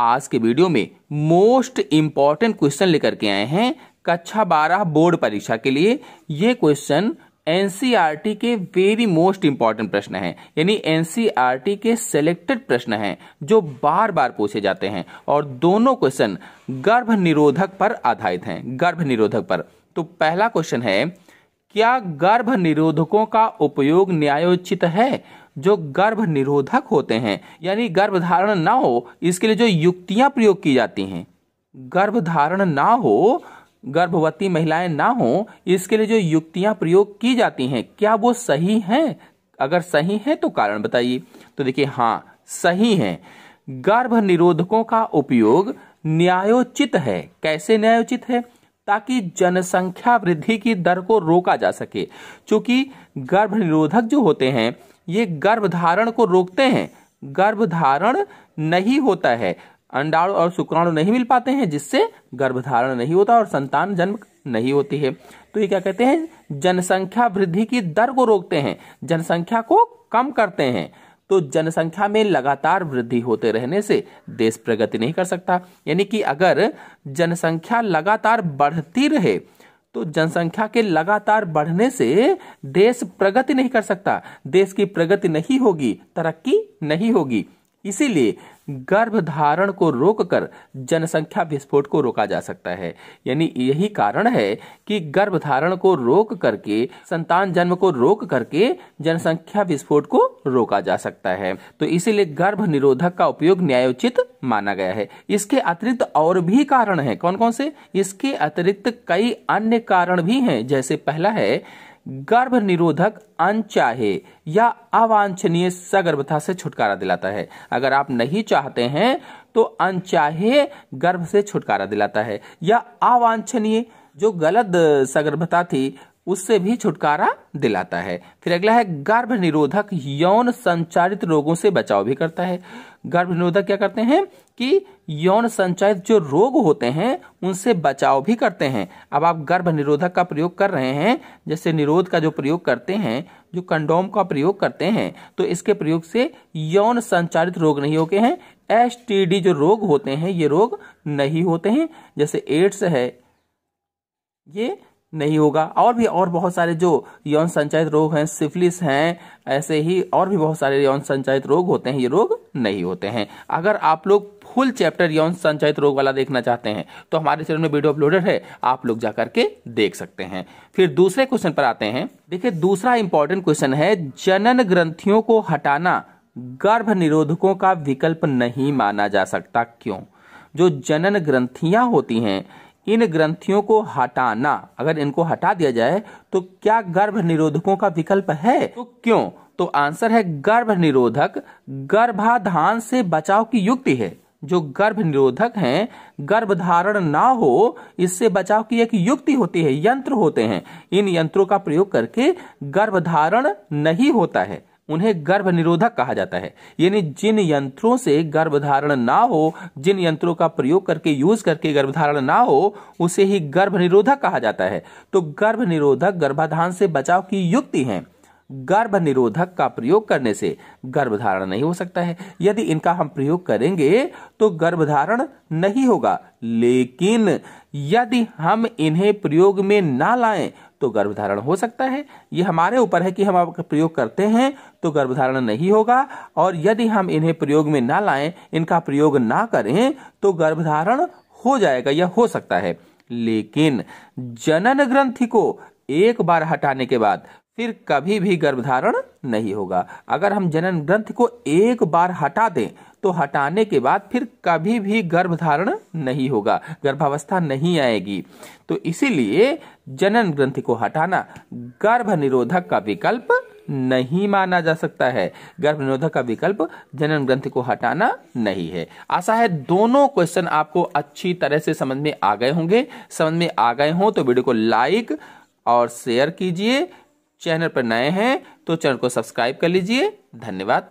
आज के वीडियो में मोस्ट इम्पॉर्टेंट क्वेश्चन लेकर के आए हैं कक्षा बारह बोर्ड परीक्षा के लिए ये क्वेश्चन एनसीईआरटी e के वेरी मोस्ट इंपॉर्टेंट प्रश्न हैं यानी एनसीईआरटी e के सेलेक्टेड प्रश्न हैं जो बार बार पूछे जाते हैं और दोनों क्वेश्चन गर्भ निरोधक पर आधारित हैं गर्भ निरोधक पर तो पहला क्वेश्चन है क्या गर्भ निरोधकों का उपयोग न्यायोचित है जो गर्भ निरोधक होते हैं यानी गर्भधारण ना हो इसके लिए जो युक्तियां प्रयोग की जाती हैं गर्भधारण ना हो गर्भवती महिलाएं ना हो इसके लिए जो युक्तियां प्रयोग की जाती हैं क्या वो सही हैं अगर सही हैं तो कारण बताइए तो देखिए हाँ सही हैं गर्भ निरोधकों का उपयोग न्यायोचित है कैसे न्यायोचित है ताकि जनसंख्या वृद्धि की दर को रोका जा सके क्योंकि गर्भ निरोधक जो होते हैं ये गर्भधारण को रोकते हैं गर्भधारण नहीं होता है अंडाणु और शुक्राणु नहीं मिल पाते हैं जिससे गर्भधारण नहीं होता और संतान जन्म नहीं होती है तो ये क्या कहते हैं जनसंख्या वृद्धि की दर को रोकते हैं जनसंख्या को कम करते हैं तो जनसंख्या में लगातार वृद्धि होते रहने से देश प्रगति नहीं कर सकता यानी कि अगर जनसंख्या लगातार बढ़ती रहे तो जनसंख्या के लगातार बढ़ने से देश प्रगति नहीं कर सकता देश की प्रगति नहीं होगी तरक्की नहीं होगी इसीलिए गर्भधारण को रोककर जनसंख्या विस्फोट को रोका जा सकता है यानी यही कारण है कि गर्भधारण को रोक करके संतान जन्म को रोक करके जनसंख्या विस्फोट को रोका जा सकता है तो इसीलिए गर्भ निरोधक का उपयोग न्यायोचित माना गया है इसके अतिरिक्त और भी कारण है कौन कौन से इसके अतिरिक्त कई अन्य कारण भी हैं जैसे पहला है गर्भ निरोधक अनचाहे या अवांछनीय सगर्भता से छुटकारा दिलाता है अगर आप नहीं चाहते हैं तो अनचाहे गर्भ से छुटकारा दिलाता है या अवांछनीय जो गलत सगर्भता थी उससे भी छुटकारा दिलाता है फिर अगला है गर्भ निरोधक यौन संचारित रोगों से बचाव भी करता है गर्भ निरोधक क्या करते हैं कि यौन संचारित जो रोग होते हैं उनसे बचाव भी करते हैं अब आप गर्भ निरोधक का प्रयोग कर रहे हैं जैसे निरोध का जो प्रयोग करते हैं जो कंडोम का प्रयोग करते हैं तो इसके प्रयोग से यौन संचारित रोग नहीं होते हैं एस जो रोग होते हैं ये रोग नहीं होते हैं जैसे एड्स है ये नहीं होगा और भी और बहुत सारे जो यौन संचारित रोग हैं सिफिलिस हैं ऐसे ही और भी बहुत सारे यौन संचायित रोग होते हैं ये रोग नहीं होते हैं अगर आप लोग फुल चैप्टर यौन संचारित रोग वाला देखना चाहते हैं तो हमारे चैनल में वीडियो अपलोडेड है आप लोग जा करके देख सकते हैं फिर दूसरे क्वेश्चन पर आते हैं देखिए दूसरा इंपॉर्टेंट क्वेश्चन है जनन ग्रंथियों को हटाना गर्भ निरोधकों का विकल्प नहीं माना जा सकता क्यों जो जनन ग्रंथियां होती हैं इन ग्रंथियों को हटाना अगर इनको हटा दिया जाए तो क्या गर्भ निरोधकों का विकल्प है तो क्यों तो आंसर है गर्भ निरोधक गर्भाधान से बचाव की युक्ति है जो गर्भ निरोधक गर्भ गर्भधारण ना हो इससे बचाव की एक युक्ति होती है यंत्र होते हैं इन यंत्रों का प्रयोग करके गर्भधारण नहीं होता है उन्हें गर्भ निरोधक कहा जाता है यानी जिन यंत्रों से गर्भधारण ना हो जिन यंत्रों का प्रयोग करके यूज करके गर्भधारण ना हो उसे ही गर्भ निरोधक कहा जाता है तो गर्भ निरोधक गर्भाधान से बचाव की युक्ति है गर्भ निरोधक का प्रयोग करने से गर्भधारण नहीं हो सकता है यदि इनका हम प्रयोग करेंगे तो गर्भधारण नहीं होगा लेकिन यदि हम इन्हें प्रयोग में ना लाएं तो गर्भधारण हो सकता है ये हमारे ऊपर है कि हम प्रयोग करते हैं तो गर्भधारण नहीं होगा और यदि हम इन्हें प्रयोग में ना लाएं इनका प्रयोग ना करें तो गर्भधारण हो जाएगा या हो सकता है लेकिन जनन ग्रंथि को एक बार हटाने के बाद फिर कभी भी गर्भधारण नहीं होगा अगर हम जनन ग्रंथ को एक बार हटा दें तो हटाने के बाद फिर कभी भी गर्भधारण नहीं होगा गर्भावस्था नहीं आएगी तो इसीलिए जनन ग्रंथ को हटाना गर्भ निरोधक का विकल्प नहीं माना जा सकता है गर्भ निरोधक का विकल्प जनन ग्रंथ को हटाना नहीं है आशा है दोनों क्वेश्चन आपको अच्छी तरह से समझ में आ गए होंगे समझ में आ गए हों तो वीडियो को लाइक और शेयर कीजिए चैनल पर नए हैं तो चैनल को सब्सक्राइब कर लीजिए धन्यवाद